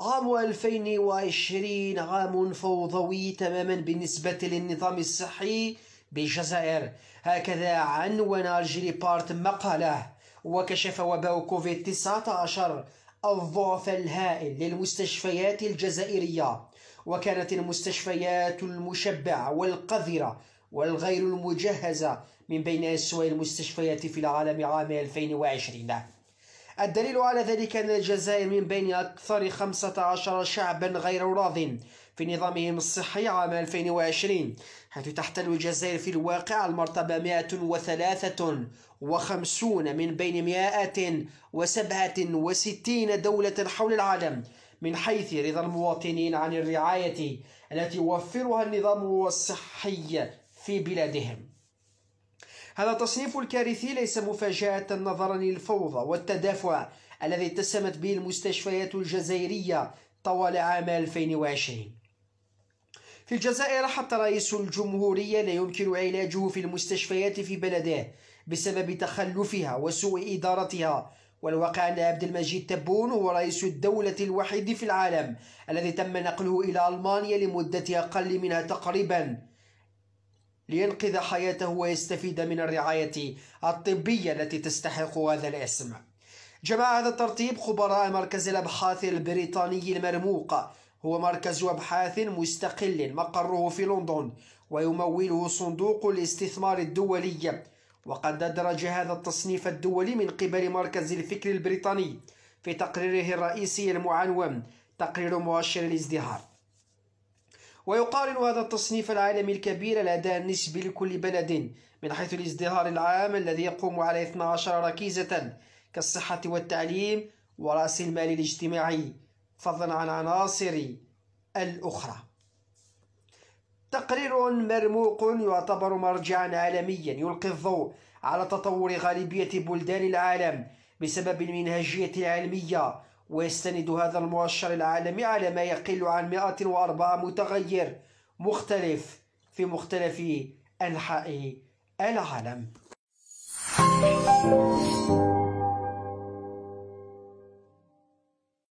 عام 2020 عام فوضوي تماما بالنسبة للنظام الصحي بالجزائر هكذا عنون بارت مقالة وكشف وباء كوفيد 19 الضعف الهائل للمستشفيات الجزائرية وكانت المستشفيات المشبعة والقذرة والغير المجهزة من بين أسوأ المستشفيات في العالم عام 2020 الدليل على ذلك أن الجزائر من بين أكثر 15 شعبا غير راض في نظامهم الصحي عام 2020 حيث تحتل الجزائر في الواقع المرتبة 153 من بين 167 دولة حول العالم من حيث رضا المواطنين عن الرعاية التي يوفرها النظام الصحي في بلادهم هذا تصنيف الكارثي ليس مفاجأة نظرا للفوضى والتدافع الذي اتسمت به المستشفيات الجزائرية طوال عام 2020 في الجزائر حتى رئيس الجمهورية لا يمكن علاجه في المستشفيات في بلده بسبب تخلفها وسوء إدارتها والواقع أن عبد المجيد تبون هو رئيس الدولة الوحيد في العالم الذي تم نقله إلى ألمانيا لمدة أقل منها تقريبا لينقذ حياته ويستفيد من الرعاية الطبية التي تستحق هذا الاسم جمع هذا الترتيب خبراء مركز الأبحاث البريطاني المرموق هو مركز أبحاث مستقل مقره في لندن ويموله صندوق الاستثمار الدولي وقد أدرج هذا التصنيف الدولي من قبل مركز الفكر البريطاني في تقريره الرئيسي المعنون تقرير مؤشر الازدهار ويقارن هذا التصنيف العالمي الكبير الأداء النسبي لكل بلد من حيث الازدهار العام الذي يقوم على 12 ركيزة كالصحة والتعليم ورأس المال الاجتماعي فضلا عن عناصر الأخرى تقرير مرموق يعتبر مرجعا عالميا يلقي الضوء على تطور غالبية بلدان العالم بسبب المنهجية العلمية ويستند هذا المؤشر العالمي على ما يقل عن 104 متغير مختلف في مختلف أنحاء العالم.